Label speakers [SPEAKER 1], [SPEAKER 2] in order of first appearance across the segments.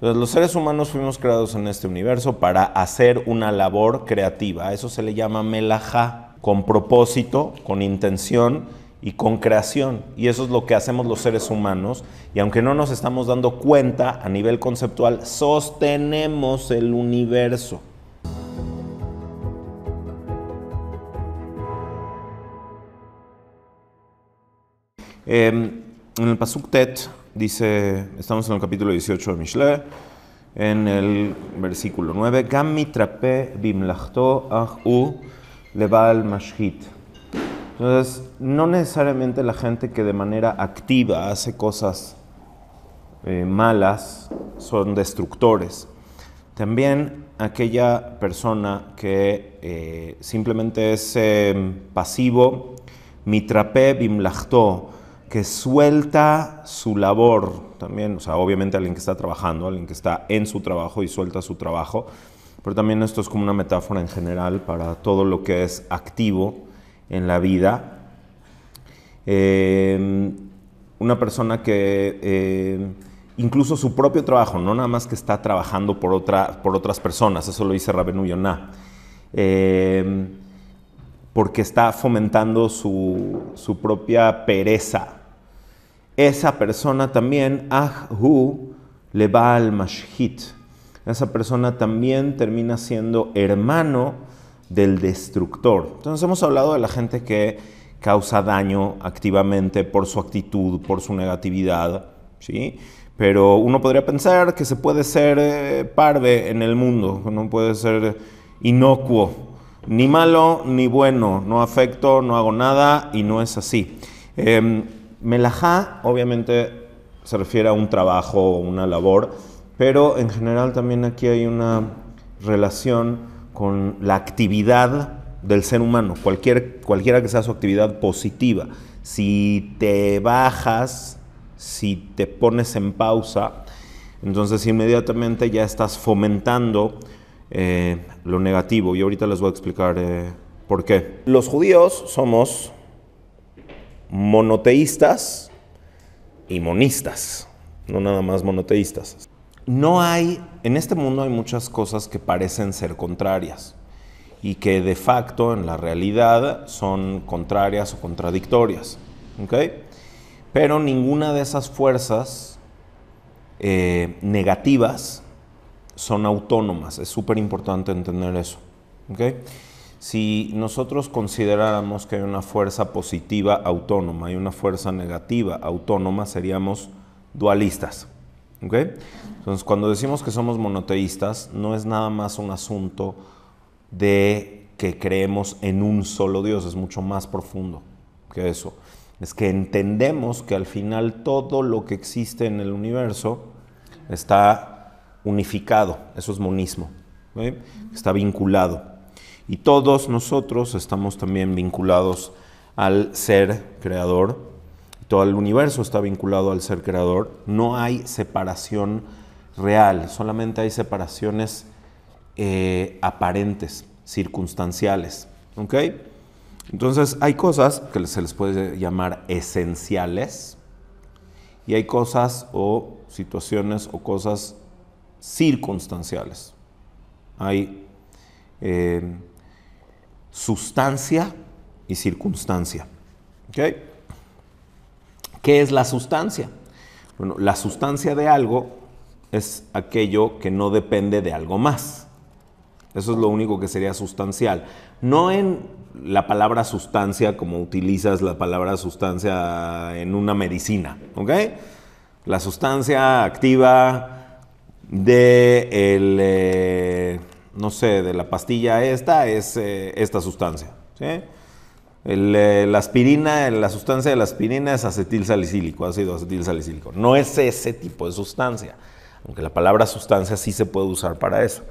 [SPEAKER 1] Entonces, los seres humanos fuimos creados en este universo para hacer una labor creativa. Eso se le llama melajá, con propósito, con intención y con creación. Y eso es lo que hacemos los seres humanos. Y aunque no nos estamos dando cuenta a nivel conceptual, sostenemos el universo. Em, en el Pasuk Dice, estamos en el capítulo 18 de Mishle, en el versículo 9, Gam mitrape bimlachto u al mashit. Entonces, no necesariamente la gente que de manera activa hace cosas eh, malas son destructores. También aquella persona que eh, simplemente es em, pasivo, mitrape bimlachto, que suelta su labor también, o sea, obviamente alguien que está trabajando, alguien que está en su trabajo y suelta su trabajo, pero también esto es como una metáfora en general para todo lo que es activo en la vida. Em, una persona que em, incluso su propio trabajo, no nada más que está trabajando por, otra, por otras personas, eso lo dice Rabenu Yonah. Em, porque está fomentando su, su propia pereza, esa persona también, Hu, le va al mashhit. Esa persona también termina siendo hermano del destructor. Entonces hemos hablado de la gente que causa daño activamente por su actitud, por su negatividad, ¿sí? Pero uno podría pensar que se puede ser eh, en el mundo, no puede ser inocuo, ni malo ni bueno, no afecto, no hago nada y no es así. Em, Melajá obviamente se refiere a un trabajo o una labor, pero en general también aquí hay una relación con la actividad del ser humano, cualquier, cualquiera que sea su actividad positiva. Si te bajas, si te pones en pausa, entonces inmediatamente ya estás fomentando eh, lo negativo. Y ahorita les voy a explicar eh, por qué. Los judíos somos monoteístas y monistas, no nada más monoteístas. No hay, en este mundo hay muchas cosas que parecen ser contrarias y que de facto en la realidad son contrarias o contradictorias. ok Pero ninguna de esas fuerzas eh, negativas son autónomas. Es súper importante entender eso. Si nosotros consideráramos que hay una fuerza positiva autónoma y una fuerza negativa autónoma, seríamos dualistas. Entonces, cuando decimos que somos monoteístas, no es nada más un asunto de que creemos en un solo Dios, es mucho más profundo que eso. Es que entendemos que al final todo lo que existe en el universo está unificado, eso es monismo, está vinculado y todos nosotros estamos también vinculados al ser creador. Todo el universo está vinculado al ser creador. No hay separación real, solamente hay separaciones eh, aparentes, circunstanciales. ¿Ok? Entonces hay cosas que se les puede llamar esenciales y hay cosas o situaciones o cosas circunstanciales. Hay eh, sustancia y circunstancia. ¿Qué es la sustancia? Bueno, la sustancia de algo es aquello que no depende de algo más. Eso es lo único que sería sustancial. No en la palabra sustancia como utilizas la palabra sustancia en una medicina, ¿ok? La sustancia activa de el, eh, no sé, de la pastilla esta es eh, esta sustancia. Eh, la aspirina, la sustancia de la aspirina es acetil salicílico, ácido acetil salicílico. No es ese tipo de sustancia, aunque la palabra sustancia sí se puede usar para eso.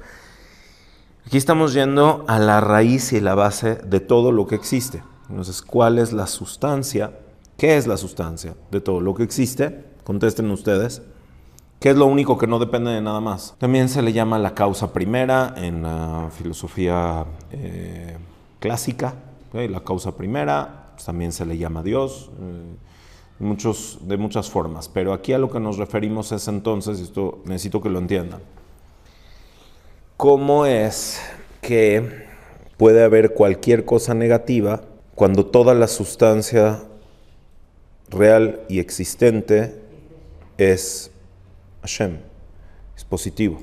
[SPEAKER 1] Aquí estamos yendo a la raíz y la base de todo lo que existe. Entonces, ¿cuál es la sustancia? ¿Qué es la sustancia de todo lo que existe? Contesten ustedes que es lo único que no depende de nada más. También se le llama la causa primera en la filosofía eh, clásica. ¿eh? La causa primera pues, también se le llama Dios. Eh, de muchas formas, pero aquí a lo que nos referimos es entonces, esto necesito que lo entiendan, cómo es que puede haber cualquier cosa negativa cuando toda la sustancia real y existente es Hashem. Es positivo.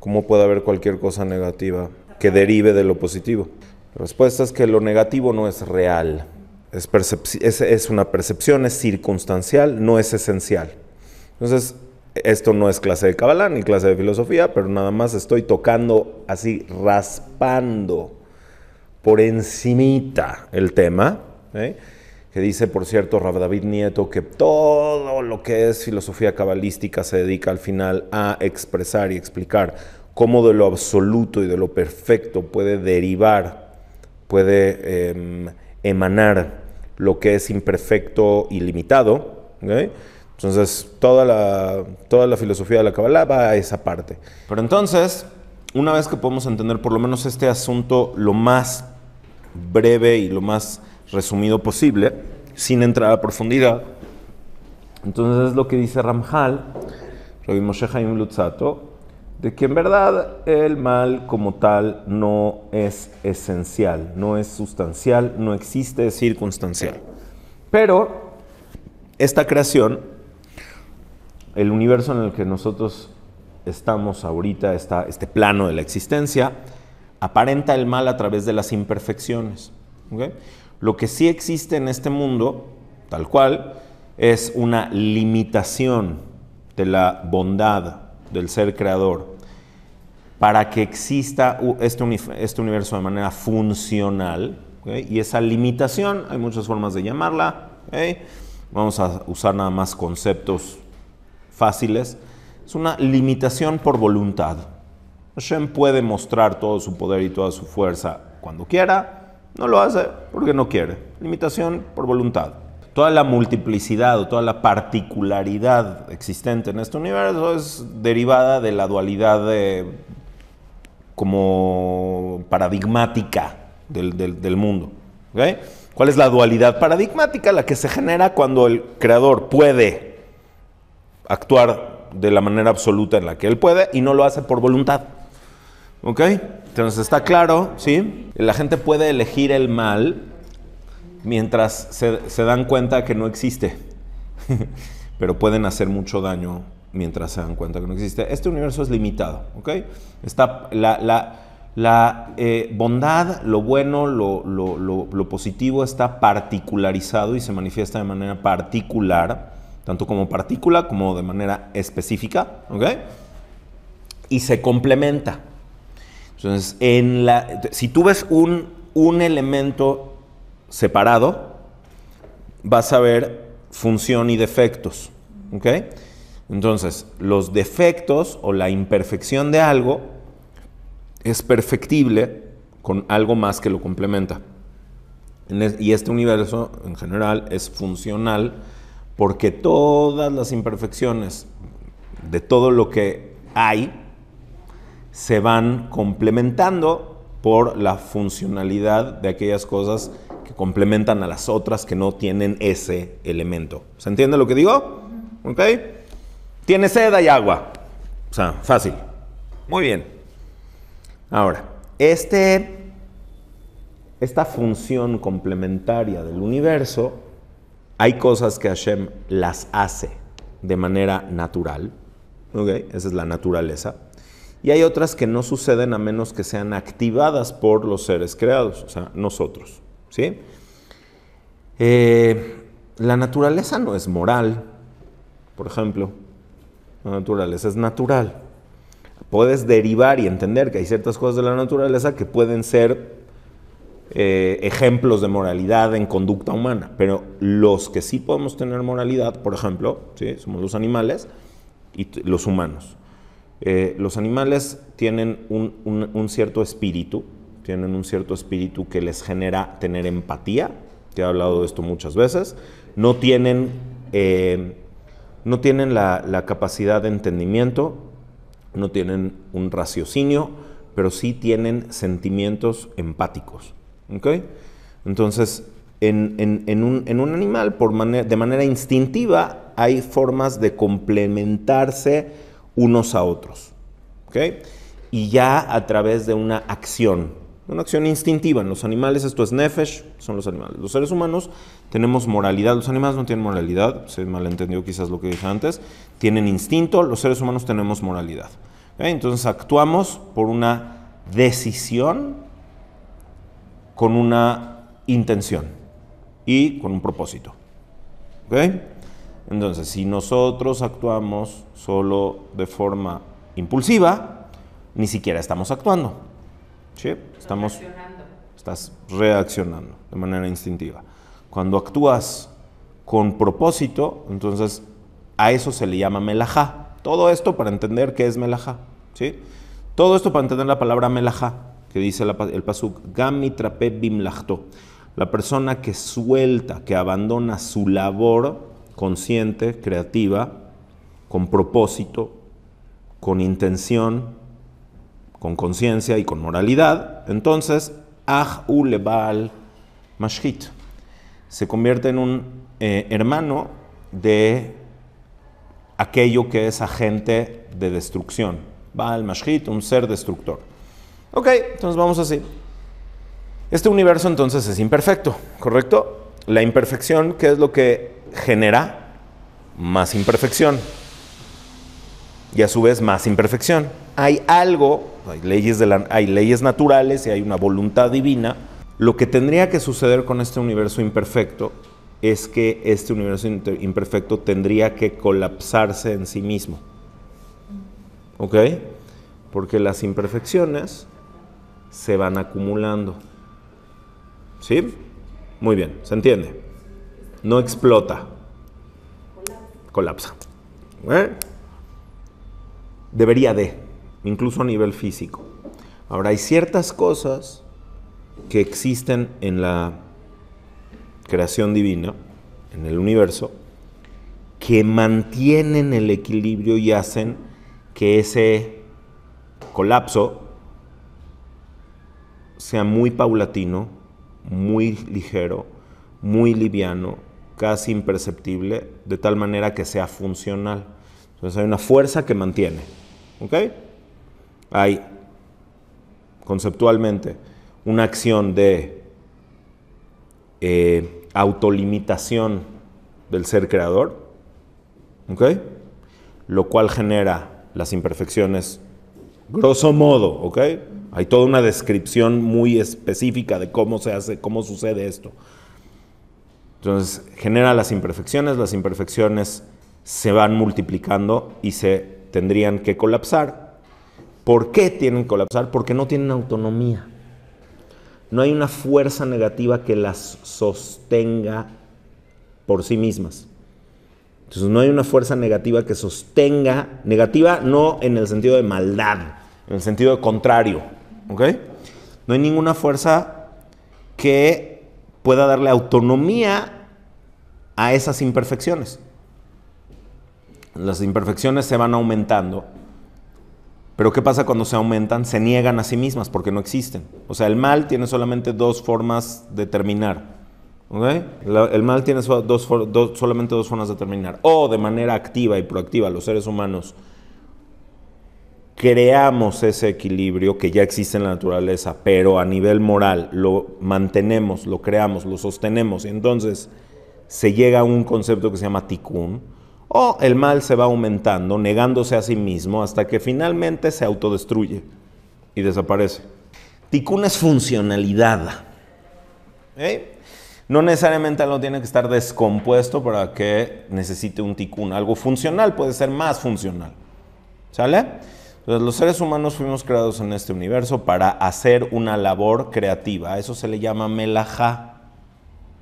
[SPEAKER 1] ¿Cómo puede haber cualquier cosa negativa que derive de lo positivo? La respuesta es que lo negativo no es real. Es, es, una percepción, es circunstancial, no es esencial. Entonces, esto no es clase de Kabbalah ni clase de filosofía, pero nada más estoy tocando así, raspando por encimita el tema. ¿eh? dice, por cierto, Rab David Nieto, que todo lo que es filosofía cabalística se dedica al final a expresar y explicar cómo de lo absoluto y de lo perfecto puede derivar, puede em, emanar lo que es imperfecto y limitado. Entonces, toda la, toda la filosofía de la cabalá va a esa parte. Pero entonces, una vez que podemos entender por lo menos este asunto lo más breve y lo más resumido posible, sin entrar a profundidad. Entonces es lo que dice Ramjal, Rabbi Moshe Haim Lutzato, de que en verdad el mal como tal no es esencial, no es sustancial, no existe, circunstancial. Pero esta creación, el universo en el que nosotros estamos ahorita, está este plano de la existencia, aparenta el mal a través de las imperfecciones. ¿okay? Lo que sí existe en este mundo, tal cual, es una limitación de la bondad del ser creador para que exista este, este, universo de manera funcional. Y esa limitación, hay muchas formas de llamarla. Vamos a usar nada más conceptos fáciles. Es una limitación por voluntad. Hashem puede mostrar todo su poder y toda su fuerza cuando quiera, no lo hace porque no quiere. Limitación por voluntad. Toda la multiplicidad o toda la particularidad existente en este universo es derivada de la dualidad como paradigmática del, mundo. ¿Cuál es la dualidad paradigmática? La que se genera cuando el creador puede actuar de la manera absoluta en la que él puede y no lo hace por voluntad. ¿Ok? Entonces está claro, ¿sí? La gente puede elegir el mal mientras se, dan cuenta que no existe, pero pueden hacer mucho daño mientras se dan cuenta que no existe. Este universo es limitado, ¿ok? Está la, eh, bondad, lo bueno, lo, lo, positivo está particularizado y se manifiesta de manera particular, tanto como partícula como de manera específica, ¿ok? Y se complementa. Entonces, en la, si tú ves un, elemento separado, vas a ver función y defectos. Entonces, los defectos o la imperfección de algo es perfectible con algo más que lo complementa. y este universo en general es funcional porque todas las imperfecciones de todo lo que hay se van complementando por la funcionalidad de aquellas cosas que complementan a las otras que no tienen ese elemento. ¿Se entiende lo que digo? ¿Ok? Tiene seda y agua. O sea, fácil. Muy bien. Ahora, este, esta función complementaria del universo, hay cosas que Hashem las hace de manera natural. ¿Ok? Esa es la naturaleza y hay otras que no suceden a menos que sean activadas por los seres creados, o sea, nosotros. ¿sí? Eh, la naturaleza no es moral, por ejemplo. La naturaleza es natural. Puedes derivar y entender que hay ciertas cosas de la naturaleza que pueden ser eh, ejemplos de moralidad en conducta humana, pero los que sí podemos tener moralidad, por ejemplo, ¿sí? somos los animales y los humanos. Eh, los animales tienen un, cierto espíritu, tienen un cierto espíritu que les genera tener empatía, te he hablado de esto muchas veces, no tienen, eh, no tienen la, capacidad de entendimiento, no tienen un raciocinio, pero sí tienen sentimientos empáticos. Entonces, en, un, animal, de manera instintiva, hay formas de complementarse, unos a otros. ¿ok?, Y ya a través de una acción, una acción instintiva. En los animales esto es nefesh, son los animales. Los seres humanos tenemos moralidad, los animales no tienen moralidad, se malentendió quizás lo que dije antes, tienen instinto, los seres humanos tenemos moralidad. Entonces actuamos por una decisión con una intención y con un propósito. ¿ok?, entonces, si nosotros actuamos solo de forma impulsiva, ni siquiera estamos actuando. ¿Sí? Estamos reaccionando. Estás reaccionando de manera instintiva. Cuando actúas con propósito, entonces a eso se le llama melajá. Todo esto para entender qué es melajá. ¿Sí? Todo esto para entender la palabra melajá, que dice el pasuk, gami bimlahto. bimlachto. La persona que suelta, que abandona su labor, consciente, creativa, con propósito, con intención, con conciencia y con moralidad, entonces Ah Ulebal Mashkit se convierte en un eh, hermano de aquello que es agente de destrucción. Baal Mashkit, un ser destructor. Ok, entonces vamos así. Este universo entonces es imperfecto, ¿correcto? La imperfección, ¿qué es lo que genera? Más imperfección. Y a su vez más imperfección. Hay algo, hay leyes, de la, hay leyes naturales y hay una voluntad divina. Lo que tendría que suceder con este universo imperfecto es que este universo imperfecto tendría que colapsarse en sí mismo. ¿Ok? Porque las imperfecciones se van acumulando. ¿Sí? Muy bien, ¿se entiende? No explota. Colapsa. ¿Eh? Debería de, incluso a nivel físico. Ahora, hay ciertas cosas que existen en la creación divina, en el universo, que mantienen el equilibrio y hacen que ese colapso sea muy paulatino muy ligero, muy liviano, casi imperceptible, de tal manera que sea funcional. Entonces hay una fuerza que mantiene. ¿Ok? Hay, conceptualmente, una acción de eh, autolimitación del ser creador. ¿Ok? Lo cual genera las imperfecciones, grosso modo, ¿ok? Hay toda una descripción muy específica de cómo se hace, cómo sucede esto. Entonces genera las imperfecciones, las imperfecciones se van multiplicando y se tendrían que colapsar. ¿Por qué tienen que colapsar? Porque no tienen autonomía. No hay una fuerza negativa que las sostenga por sí mismas. Entonces no hay una fuerza negativa que sostenga, negativa no en el sentido de maldad, en el sentido contrario, no hay ninguna fuerza que pueda darle autonomía a esas imperfecciones. Las imperfecciones se van aumentando. Pero ¿qué pasa cuando se aumentan? Se niegan a sí mismas porque no existen. O sea, el mal tiene solamente dos formas de terminar. ¿Okay? el mal tiene dos, solamente dos formas de terminar. O de manera activa y proactiva, los seres humanos creamos ese equilibrio que ya existe en la naturaleza, pero a nivel moral lo mantenemos, lo creamos, lo sostenemos. Y entonces se llega a un concepto que se llama tikkun, o el mal se va aumentando, negándose a sí mismo hasta que finalmente se autodestruye y desaparece. Tikkun es funcionalidad. ¿eh? No necesariamente uno tiene que estar descompuesto para que necesite un tikkun. Algo funcional puede ser más funcional. ¿Sale? Entonces, los seres humanos fuimos creados en este universo para hacer una labor creativa. Eso se le llama melajá.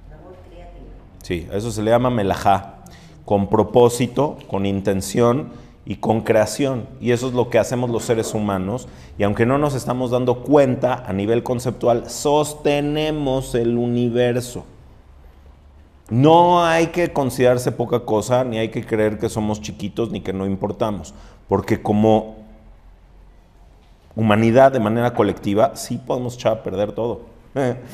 [SPEAKER 1] Labor creativa. Sí, eso se le llama melajá. Con propósito, con intención y con creación. Y eso es lo que hacemos los seres humanos. Y aunque no nos estamos dando cuenta a nivel conceptual, sostenemos el universo. No hay que considerarse poca cosa, ni hay que creer que somos chiquitos, ni que no importamos, porque como humanidad de manera colectiva, sí podemos echar a perder todo.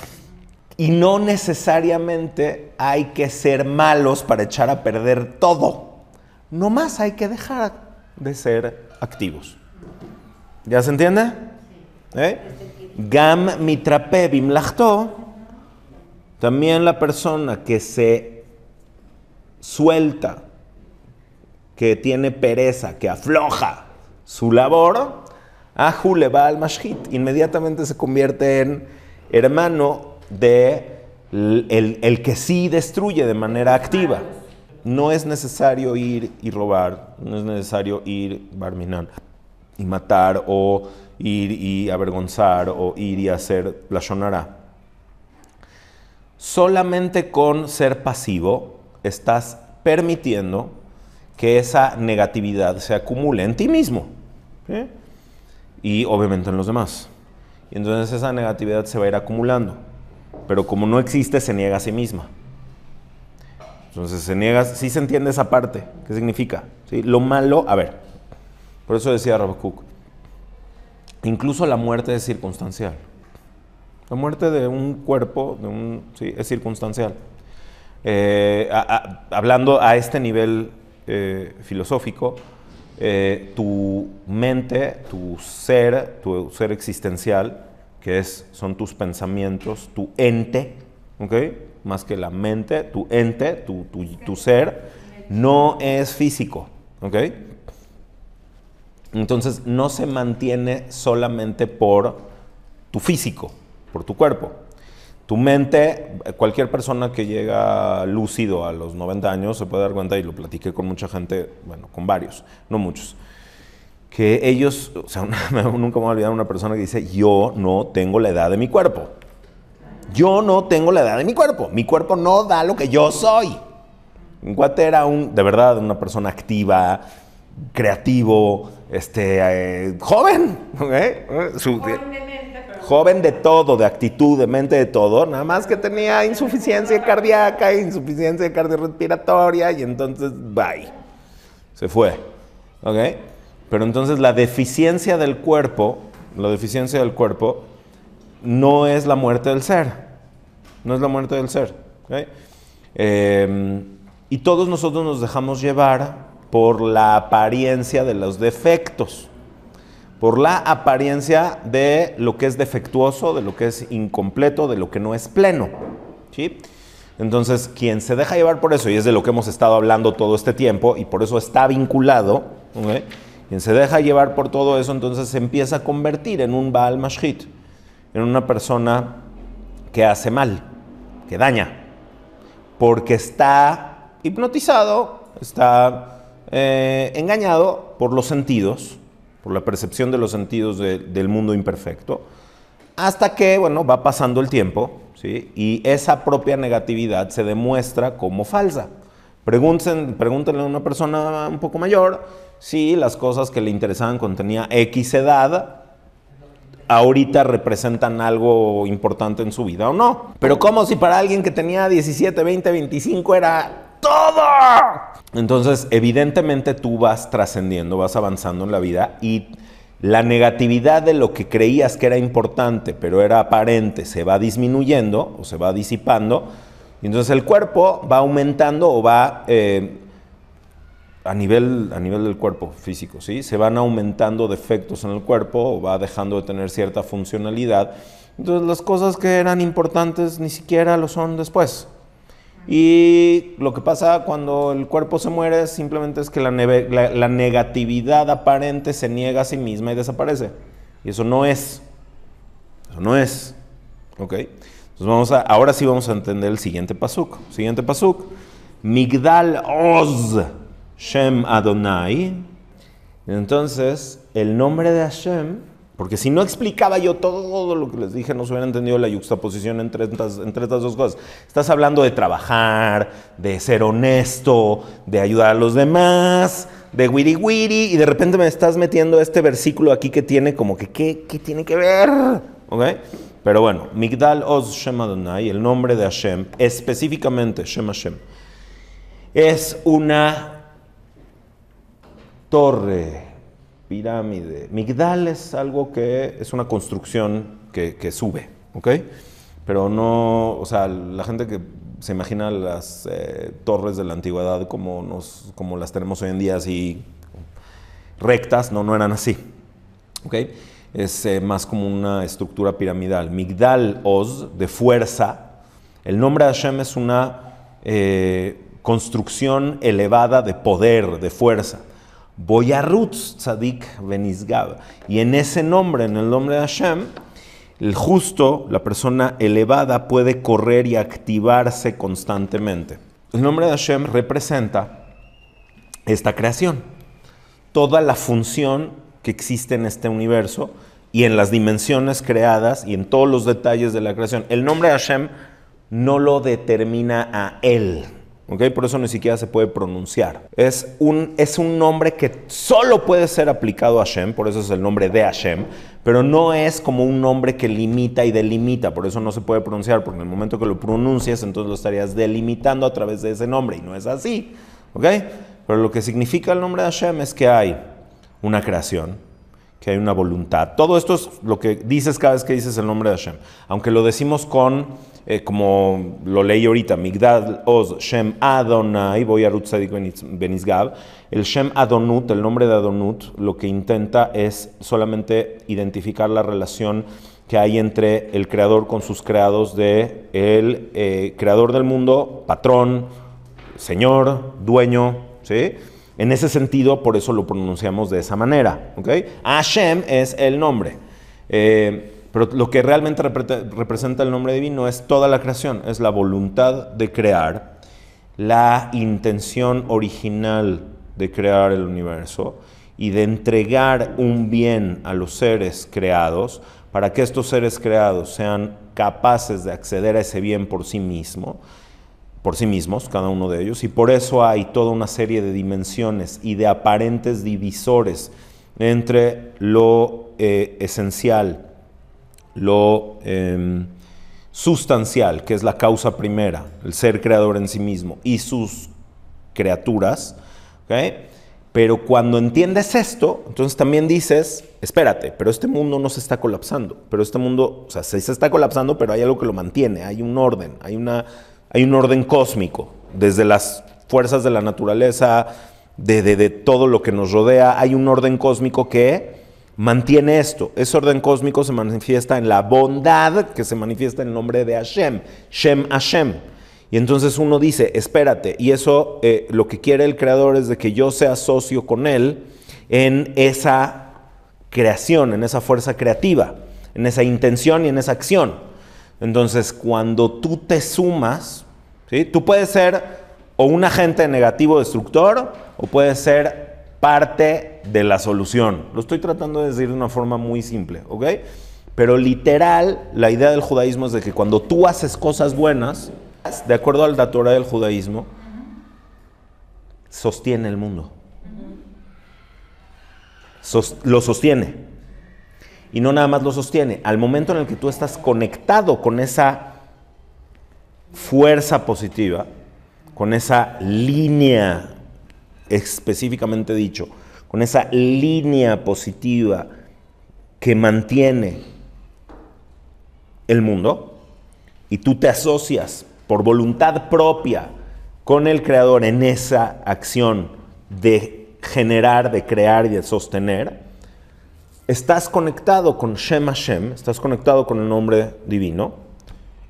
[SPEAKER 1] Y no necesariamente hay que ser malos para echar a perder todo. no más hay que dejar de ser activos. ¿Ya se entiende? ¿Eh? Gam mitrape bimlachto. También la persona que se suelta, que tiene pereza, que afloja su labor, Ahu le va al Mashhit. Inmediatamente se convierte en hermano de el, que sí destruye de manera activa. No es necesario ir y robar, no es necesario ir barminar y matar o ir y avergonzar o ir y hacer la Solamente con ser pasivo estás permitiendo que esa negatividad se acumule en ti mismo y obviamente en los demás. Y entonces esa negatividad se va a ir acumulando, pero como no existe, se niega a sí misma. Entonces se niega, sí se entiende esa parte, ¿qué significa? Lo malo, a ver, por eso decía Cook, incluso la muerte es circunstancial. La muerte de un cuerpo de un, es circunstancial. Eh, hablando a este nivel eh, filosófico, eh, tu mente, tu ser, tu ser existencial, que es, son tus pensamientos, tu ente, ¿ok? Más que la mente, tu ente, tu, tu ser, no es físico, ¿ok? Entonces no se mantiene solamente por tu físico, por tu cuerpo tu mente, cualquier persona que llega lúcido a los 90 años se puede dar cuenta, y lo platiqué con mucha gente, bueno, con varios, no muchos, que ellos, o sea, nunca me voy a olvidar una persona que dice, yo no tengo la edad de mi cuerpo. Yo no tengo la edad de mi cuerpo. Mi cuerpo no da lo que yo soy. Un cuate era un, de verdad, una persona activa, creativo, este, eh, joven. joven joven de todo, de actitud, de mente, de todo, nada más que tenía insuficiencia cardíaca, insuficiencia cardiorrespiratoria y entonces, bye, se fue. ¿Ok? Pero entonces la deficiencia del cuerpo, la deficiencia del cuerpo, no es la muerte del ser, no es la muerte del ser. Em, y todos nosotros nos dejamos llevar por la apariencia de los defectos por la apariencia de lo que es defectuoso, de lo que es incompleto, de lo que no es pleno. Entonces, quien se deja llevar por eso, y es de lo que hemos estado hablando todo este tiempo, y por eso está vinculado, quien se deja llevar por todo eso, entonces se empieza a convertir en un Baal Mashhit, en una persona que hace mal, que daña, porque está hipnotizado, está eh, engañado por los sentidos, por la percepción de los sentidos del mundo imperfecto, hasta que, bueno, va pasando el tiempo, ¿sí? Y esa propia negatividad se demuestra como falsa. pregúntenle a una persona un poco mayor si las cosas que le interesaban cuando tenía X edad ahorita representan algo importante en su vida o no. Pero ¿cómo si para alguien que tenía 17, 20, 25 era todo. Entonces, evidentemente tú vas trascendiendo, vas avanzando en la vida y la negatividad de lo que creías que era importante, pero era aparente, se va disminuyendo o se va disipando. Y entonces el cuerpo va aumentando o va eh, a, nivel, a nivel del cuerpo físico, ¿sí? Se van aumentando defectos en el cuerpo o va dejando de tener cierta funcionalidad. Entonces las cosas que eran importantes ni siquiera lo son después. Y lo que pasa cuando el cuerpo se muere simplemente es que la, negatividad aparente se niega a sí misma y desaparece. Y eso no es. Eso no es. ¿Ok? Entonces vamos a, ahora sí vamos a entender el siguiente pasuk. Siguiente pasuk. Migdal Oz Shem Adonai. Entonces, el nombre de Hashem porque si no explicaba yo todo lo que les dije, no se hubiera entendido la yuxtaposición entre estas, entre estas dos cosas. Estás hablando de trabajar, de ser honesto, de ayudar a los demás, de witty wiri, y de repente me estás metiendo este versículo aquí que tiene como que, ¿qué, tiene que ver? ¿Ok? Pero bueno, Migdal Oz Shem el nombre de Hashem, específicamente Shem Hashem, es una torre pirámide. Migdal es algo que es una construcción que, sube, ¿ok? Pero no, o sea, la gente que se imagina las eh, torres de la antigüedad como, nos, como las tenemos hoy en día, así rectas, no, no eran así, ¿ok? Es eh, más como una estructura piramidal. Migdal Oz, de fuerza. El nombre de Hashem es una eh, construcción elevada de poder, de fuerza. Ruth, Tzadik Benizgab. Y en ese nombre, en el nombre de Hashem, el justo, la persona elevada, puede correr y activarse constantemente. El nombre de Hashem representa esta creación, toda la función que existe en este universo y en las dimensiones creadas y en todos los detalles de la creación. El nombre de Hashem no lo determina a él, ¿ok? Por eso ni siquiera se puede pronunciar. Es un, es un nombre que solo puede ser aplicado a Hashem, por eso es el nombre de Hashem, pero no es como un nombre que limita y delimita, por eso no se puede pronunciar, porque en el momento que lo pronuncias, entonces lo estarías delimitando a través de ese nombre, y no es así, ¿ok? Pero lo que significa el nombre de Hashem es que hay una creación, que hay una voluntad. Todo esto es lo que dices cada vez que dices el nombre de Hashem. Aunque lo decimos con, eh, como lo leí ahorita, Migdad Oz, Shem Adonai, voy a Benizgab, el Shem Adonut, el nombre de Adonut, lo que intenta es solamente identificar la relación que hay entre el creador con sus creados de el eh, creador del mundo, patrón, señor, dueño, ¿sí? En ese sentido, por eso lo pronunciamos de esa manera. ¿okay? Hashem es el nombre. Eh, pero lo que realmente representa el nombre divino es toda la creación, es la voluntad de crear, la intención original de crear el universo y de entregar un bien a los seres creados para que estos seres creados sean capaces de acceder a ese bien por sí mismo por sí mismos, cada uno de ellos, y por eso hay toda una serie de dimensiones y de aparentes divisores entre lo eh, esencial, lo em, sustancial, que es la causa primera, el ser creador en sí mismo, y sus criaturas. Pero cuando entiendes esto, entonces también dices, espérate, pero este mundo no se está colapsando, pero este mundo, o sea, se está colapsando, pero hay algo que lo mantiene, hay un orden, hay una hay un orden cósmico, desde las fuerzas de la naturaleza, de, todo lo que nos rodea, hay un orden cósmico que mantiene esto. Ese orden cósmico se manifiesta en la bondad que se manifiesta en el nombre de Hashem, Shem Hashem. Y entonces uno dice, espérate, y eso eh, lo que quiere el creador es de que yo sea socio con él en esa creación, en esa fuerza creativa, en esa intención y en esa acción. Entonces, cuando tú te sumas, tú puedes ser o un agente negativo destructor o puedes ser parte de la solución. Lo estoy tratando de decir de una forma muy simple, ¿ok? Pero literal, la idea del judaísmo es de que cuando tú haces cosas buenas, de acuerdo al la del judaísmo, sostiene el mundo. lo sostiene y no nada más lo sostiene. Al momento en el que tú estás conectado con esa fuerza positiva, con esa línea específicamente dicho, con esa línea positiva que mantiene el mundo, y tú te asocias por voluntad propia con el creador en esa acción de generar, de crear y de sostener, estás conectado con Shem Hashem, estás conectado con el nombre divino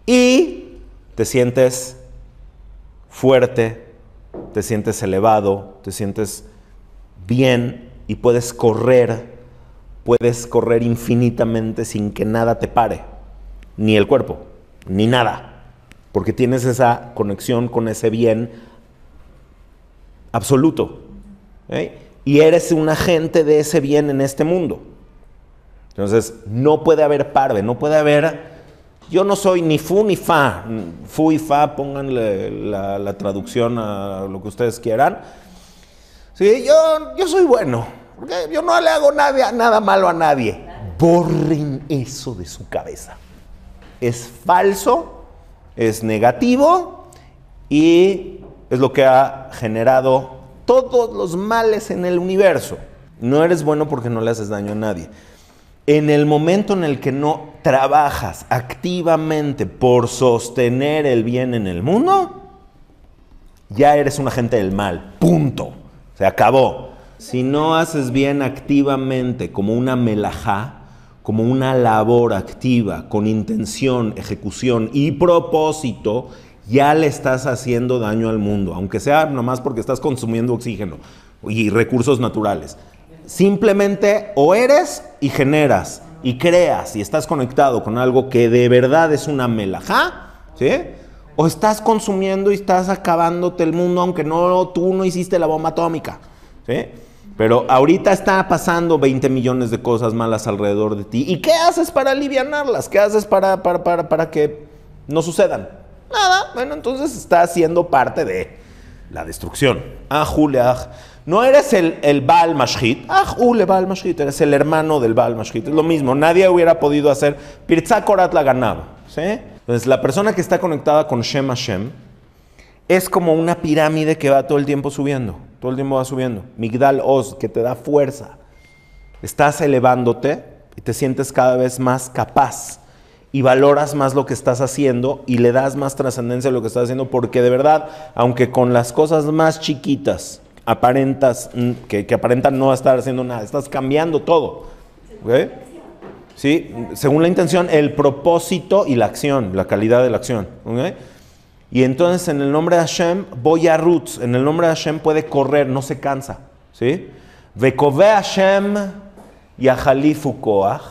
[SPEAKER 1] y te sientes fuerte, te sientes elevado, te sientes bien y puedes correr, puedes correr infinitamente sin que nada te pare, ni el cuerpo, ni nada, porque tienes esa conexión con ese bien absoluto. ¿eh? Y eres un agente de ese bien en este mundo. Entonces, no puede haber parve, no puede haber... Yo no soy ni fu ni fa. Fu y fa, pónganle la, traducción a lo que ustedes quieran. Sí, yo, yo soy bueno. yo no le hago nada, nada malo a nadie. Borren eso de su cabeza. Es falso, es negativo y es lo que ha generado todos los males en el universo. No eres bueno porque no le haces daño a nadie. En el momento en el que no trabajas activamente por sostener el bien en el mundo, ya eres un agente del mal. Punto. Se acabó. Si no haces bien activamente como una melajá, como una labor activa, con intención, ejecución y propósito, ya le estás haciendo daño al mundo, aunque sea nomás porque estás consumiendo oxígeno y recursos naturales. Simplemente o eres y generas y creas y estás conectado con algo que de verdad es una melajá, ¿sí? O estás consumiendo y estás acabándote el mundo aunque no tú no hiciste la bomba atómica, ¿sí? Pero ahorita está pasando 20 millones de cosas malas alrededor de ti. ¿Y qué haces para aliviarlas? ¿Qué haces para, para, para, para que no sucedan? Nada. Bueno, entonces está siendo parte de la destrucción. Ah, Julia. No eres el, el Baal Mashhit, ah, ule uh, Baal eres el hermano del Baal Mashhit. Es lo mismo, nadie hubiera podido hacer Pirzá la ganaba. ¿sí? Entonces, la persona que está conectada con Shem Hashem es como una pirámide que va todo el tiempo subiendo, todo el tiempo va subiendo. Migdal Oz, que te da fuerza. Estás elevándote y te sientes cada vez más capaz y valoras más lo que estás haciendo y le das más trascendencia a lo que estás haciendo porque de verdad, aunque con las cosas más chiquitas aparentas, que, que aparentan no estar haciendo nada, estás cambiando todo. ¿Okay? ¿Sí? Según la intención, el propósito y la acción, la calidad de la acción. Y entonces en el nombre de Hashem voy a roots, en el nombre de Hashem puede correr, no se cansa. ¿Sí? Vekove Hashem y Ajalifu Koach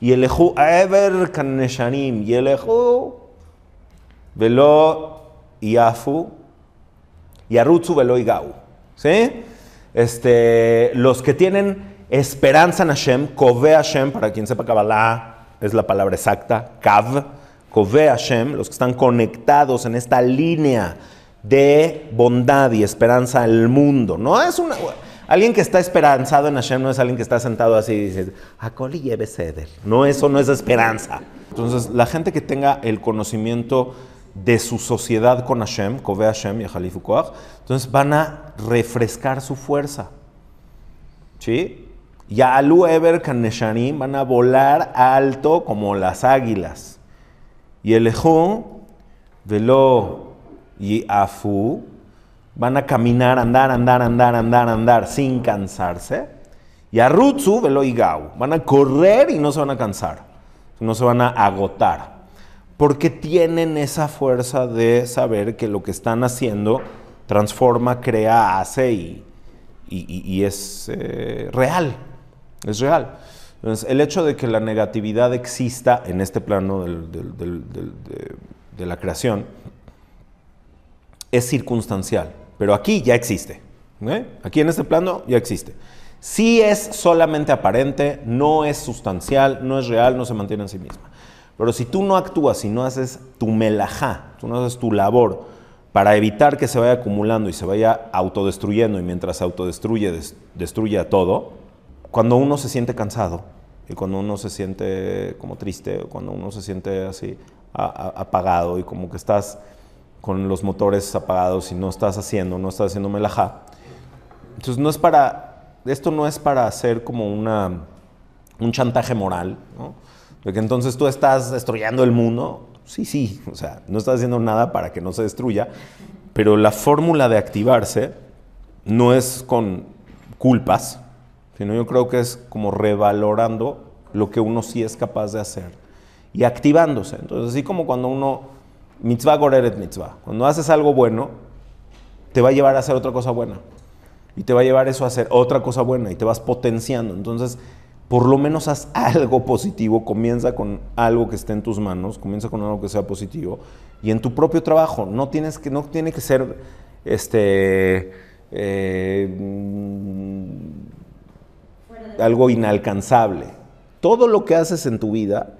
[SPEAKER 1] y elehu Ever Kaneshanim y elehu Velo yafu, y Velo Igau. ¿sí? Este, los que tienen esperanza en Hashem, Kove Hashem, para quien sepa Kabbalah, es la palabra exacta, Kav, Koveh Hashem, los que están conectados en esta línea de bondad y esperanza al mundo. No es Alguien que está esperanzado en Hashem no es alguien que está sentado así y dice, Acoli ah, lleve ceder. No, eso no es esperanza. Entonces, la gente que tenga el conocimiento de su sociedad con Hashem, Koveh Hashem y koach. Entonces van a refrescar su fuerza. ¿Sí? Ya Ever Kanesharim van a volar alto como las águilas. Y el Velo y Afu van a caminar, andar, andar, andar, andar, andar sin cansarse. Y Rutsu, Velo y Gau van a correr y no se van a cansar, no se van a agotar. Porque tienen esa fuerza de saber que lo que están haciendo transforma, crea, hace y, es eh, real, es real. Entonces, el hecho de que la negatividad exista en este plano de, la creación es circunstancial, pero aquí ya existe. ¿eh? Aquí en este plano ya existe. Si es solamente aparente, no es sustancial, no es real, no se mantiene en sí misma. Pero si tú no actúas, si no haces tu melajá, tú no haces tu labor, para evitar que se vaya acumulando y se vaya autodestruyendo y mientras autodestruye, destruye a todo, cuando uno se siente cansado y cuando uno se siente como triste, o cuando uno se siente así apagado y como que estás con los motores apagados y no estás haciendo, no estás haciendo melajá. Entonces no es para, esto no es para hacer como una, un chantaje moral, ¿no? de que entonces tú estás destruyendo el mundo Sí, sí, o sea, no está haciendo nada para que no se destruya, pero la fórmula de activarse no es con culpas, sino yo creo que es como revalorando lo que uno sí es capaz de hacer y activándose. Entonces, así como cuando uno, mitzvah goreret mitzvah, cuando haces algo bueno, te va a llevar a hacer otra cosa buena y te va a llevar eso a hacer otra cosa buena y te vas potenciando. Entonces, por lo menos haz algo positivo, comienza con algo que esté en tus manos, comienza con algo que sea positivo y en tu propio trabajo, no, tienes que, no tiene que ser este, eh, algo inalcanzable. Todo lo que haces en tu vida,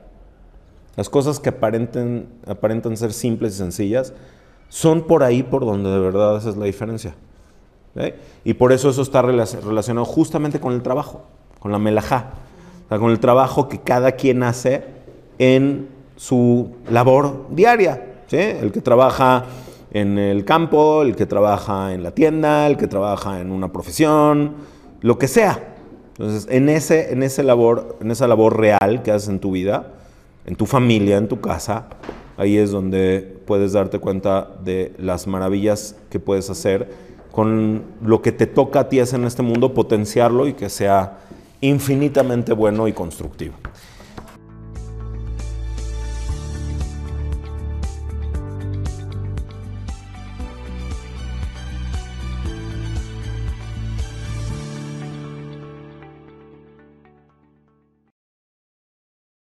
[SPEAKER 1] las cosas que aparenten, aparentan ser simples y sencillas, son por ahí por donde de verdad haces la diferencia. ¿eh? Y por eso eso está relacionado justamente con el trabajo con la melajá, con el trabajo que cada quien hace en su labor diaria. El que trabaja en el campo, el que trabaja en la tienda, el que trabaja en una profesión, lo que sea. Entonces, en, ese, en, ese labor, en esa labor real que haces en tu vida, en tu familia, en tu casa, ahí es donde puedes darte cuenta de las maravillas que puedes hacer con lo que te toca a ti hacer en este mundo, potenciarlo y que sea infinitamente bueno y constructivo.